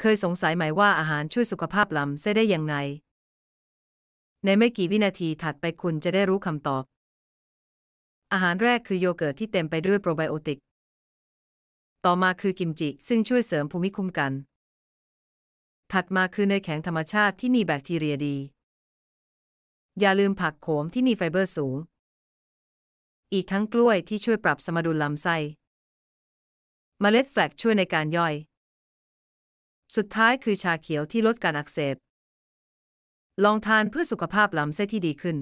เคยสงสัยไหมว่าอาหารช่วยสุขภาพลำไส้ได้อย่างไรในไม่กี่วินาทีถัดไปคุณจะได้รู้คำตอบ อาหารแรกคือโยเกิร์ตที่เต็มไปด้วยโปรไบโอติก ต่อมาคือกิมจิ ซึ่งช่วยเสริมภูมิคุ้มกัน ถัดมาคือเนยแข็งธรรมชาติที่มีแบคทีเรียดี อย่าลืมผักโขมที่มีไฟเบอร์สูง อีกทั้งกล้วยที่ช่วยปรับสมดุลลำไส้มเมล็ดแฟลกช่วยในการย่อยสุดท้ายคือชาเขียวที่ลดการอักเสบ ลองทานเพื่อสุขภาพลำไส้ที่ดีขึ้น